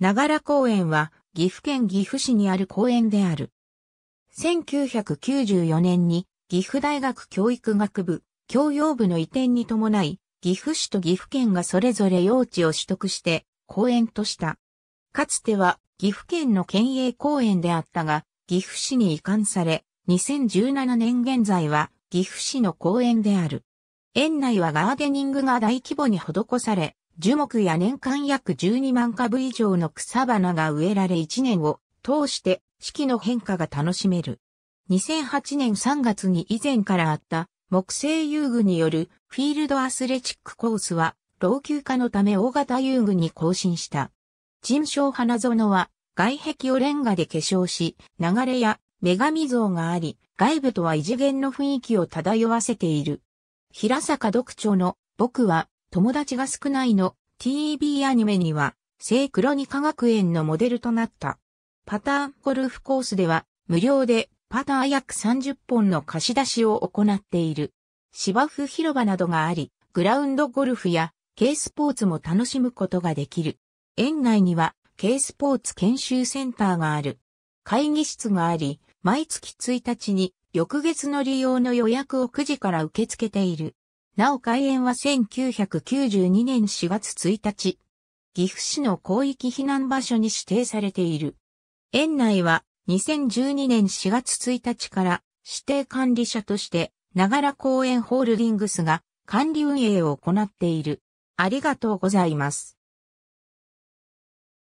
ながら公園は岐阜県岐阜市にある公園である。1994年に岐阜大学教育学部教養部の移転に伴い、岐阜市と岐阜県がそれぞれ用地を取得して公園とした。かつては岐阜県の県営公園であったが、岐阜市に移管され、2017年現在は岐阜市の公園である。園内はガーデニングが大規模に施され、樹木や年間約12万株以上の草花が植えられ1年を通して四季の変化が楽しめる。2008年3月に以前からあった木製遊具によるフィールドアスレチックコースは老朽化のため大型遊具に更新した。人正花園は外壁をレンガで化粧し、流れや女神像があり、外部とは異次元の雰囲気を漂わせている。平坂独長の僕は友達が少ないの TV アニメには、聖クロニカ学園のモデルとなった。パターンゴルフコースでは、無料でパター約30本の貸し出しを行っている。芝生広場などがあり、グラウンドゴルフや、軽スポーツも楽しむことができる。園内には、軽スポーツ研修センターがある。会議室があり、毎月1日に、翌月の利用の予約を9時から受け付けている。なお開園は1992年4月1日、岐阜市の広域避難場所に指定されている。園内は2012年4月1日から指定管理者として、ながら公園ホールディングスが管理運営を行っている。ありがとうございます。